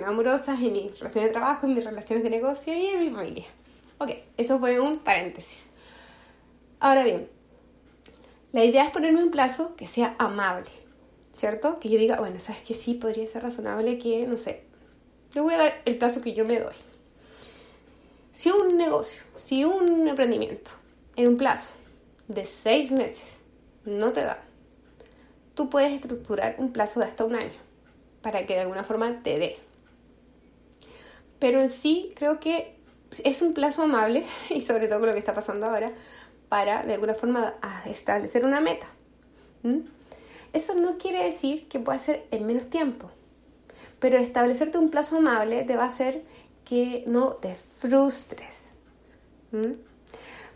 amorosas, en mi relación de trabajo, en mis relaciones de negocio y en mi familia. Ok, eso fue un paréntesis. Ahora bien, la idea es ponerme un plazo que sea amable, ¿cierto? Que yo diga, bueno, sabes que sí, podría ser razonable que, no sé, le voy a dar el plazo que yo me doy. Si un negocio, si un emprendimiento en un plazo de seis meses no te da, tú puedes estructurar un plazo de hasta un año para que de alguna forma te dé pero sí creo que es un plazo amable, y sobre todo con lo que está pasando ahora, para de alguna forma establecer una meta. Eso no quiere decir que pueda ser en menos tiempo, pero establecerte un plazo amable te va a hacer que no te frustres.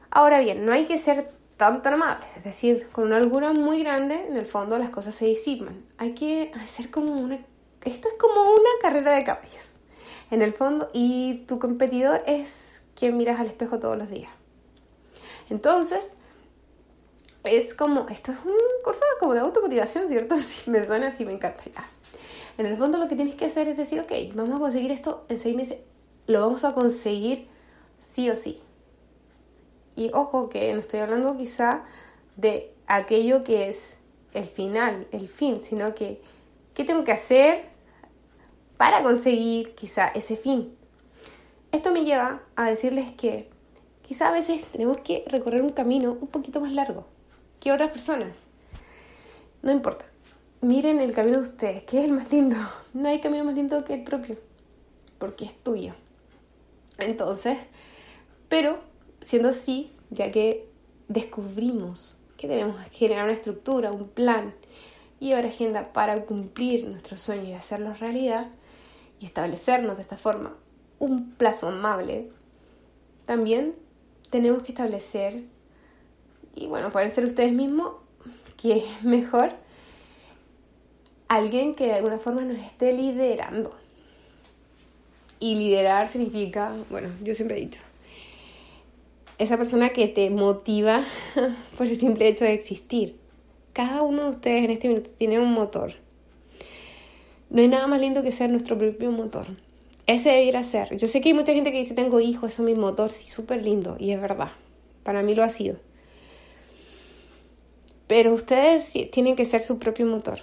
Ahora bien, no hay que ser tan amable es decir, con una holgura muy grande, en el fondo las cosas se disipan. Hay que hacer como una... Esto es como una carrera de caballos en el fondo, y tu competidor es quien miras al espejo todos los días. Entonces, es como, esto es un curso como de automotivación, ¿cierto? Si me suena así, me encanta En el fondo lo que tienes que hacer es decir, ok, vamos a conseguir esto en seis meses, lo vamos a conseguir sí o sí. Y ojo que no estoy hablando quizá de aquello que es el final, el fin, sino que, ¿qué tengo que hacer? para conseguir quizá ese fin. Esto me lleva a decirles que quizá a veces tenemos que recorrer un camino un poquito más largo que otras personas. No importa. Miren el camino de ustedes, que es el más lindo. No hay camino más lindo que el propio, porque es tuyo. Entonces, pero siendo así, ya que descubrimos que debemos generar una estructura, un plan y una agenda para cumplir nuestros sueños y hacerlos realidad, y establecernos de esta forma un plazo amable, también tenemos que establecer, y bueno, pueden ser ustedes mismos, que es mejor alguien que de alguna forma nos esté liderando. Y liderar significa, bueno, yo siempre he dicho, esa persona que te motiva por el simple hecho de existir. Cada uno de ustedes en este momento tiene un motor no hay nada más lindo que ser nuestro propio motor. Ese debiera ser. Yo sé que hay mucha gente que dice tengo hijos, eso es mi motor, sí, súper lindo. Y es verdad. Para mí lo ha sido. Pero ustedes tienen que ser su propio motor.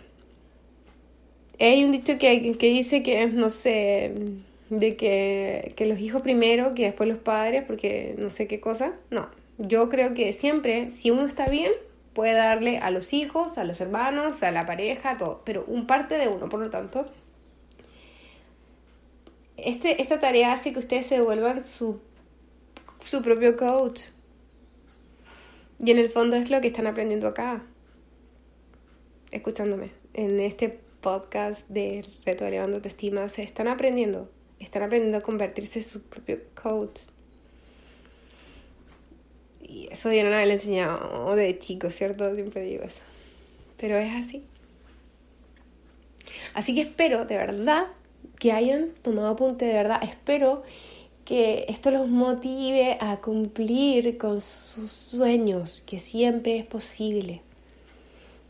Hay un dicho que, que dice que, no sé, de que, que los hijos primero, que después los padres, porque no sé qué cosa. No, yo creo que siempre, si uno está bien, Puede darle a los hijos, a los hermanos, a la pareja, todo, pero un parte de uno, por lo tanto. Este, esta tarea hace que ustedes se devuelvan su, su propio coach. Y en el fondo es lo que están aprendiendo acá, escuchándome, en este podcast de Reto Elevando Autoestima, se están aprendiendo, están aprendiendo a convertirse en su propio coach. Y eso yo no lo he enseñado de chico, ¿cierto? Siempre digo eso. Pero es así. Así que espero, de verdad, que hayan tomado apunte, de verdad, espero que esto los motive a cumplir con sus sueños, que siempre es posible.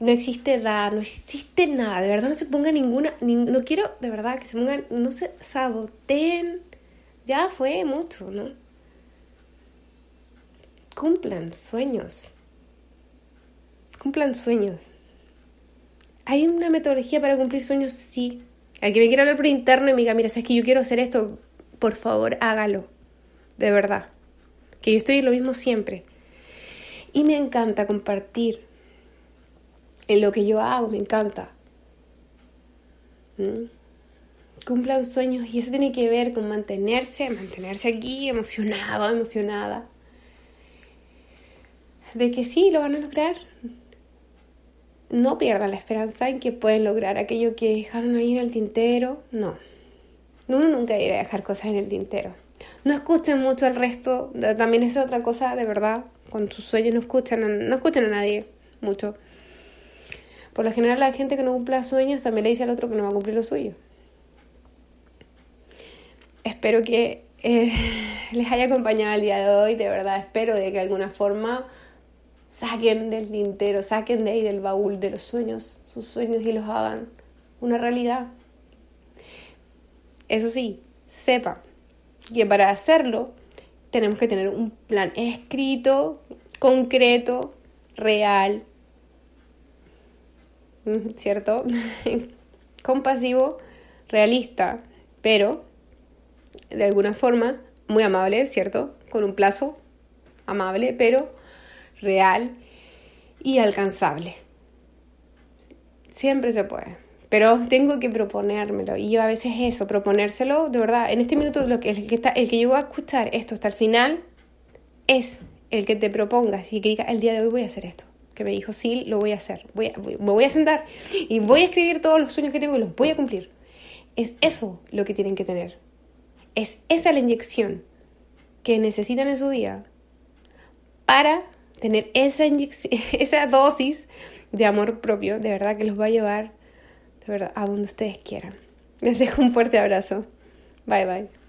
No existe edad, no existe nada, de verdad no se pongan ninguna, no quiero de verdad que se pongan, no se saboteen, ya fue mucho, ¿no? cumplan sueños. Cumplan sueños. ¿Hay una metodología para cumplir sueños? Sí. Al que me quiera hablar por interno y me diga, mira, sabes que yo quiero hacer esto, por favor, hágalo. De verdad. Que yo estoy lo mismo siempre. Y me encanta compartir en lo que yo hago, me encanta. ¿Mm? Cumplan sueños y eso tiene que ver con mantenerse, mantenerse aquí emocionado, emocionada de que sí, lo van a lograr. No pierdan la esperanza en que pueden lograr aquello que dejaron ahí en el tintero. No, uno nunca irá a dejar cosas en el tintero. No escuchen mucho al resto, también es otra cosa, de verdad, con sus sueños no escuchan, a, no a nadie mucho. Por lo general la gente que no cumple los sueños también le dice al otro que no va a cumplir lo suyo. Espero que eh, les haya acompañado el día de hoy, de verdad espero de que de alguna forma Saquen del tintero, saquen de ahí del baúl de los sueños, sus sueños y los hagan una realidad. Eso sí, sepa que para hacerlo tenemos que tener un plan escrito, concreto, real, mm, ¿cierto? Compasivo, realista, pero de alguna forma muy amable, ¿cierto? Con un plazo amable, pero real y alcanzable. Siempre se puede. Pero tengo que proponérmelo. Y yo a veces eso, proponérselo, de verdad, en este minuto lo que, el, que está, el que llegó a escuchar esto hasta el final es el que te propongas y que diga, el día de hoy voy a hacer esto. Que me dijo, sí, lo voy a hacer. Voy me voy a sentar y voy a escribir todos los sueños que tengo y los voy a cumplir. Es eso lo que tienen que tener. Es esa la inyección que necesitan en su día para tener esa, esa dosis de amor propio, de verdad que los va a llevar de verdad, a donde ustedes quieran. Les dejo un fuerte abrazo. Bye bye.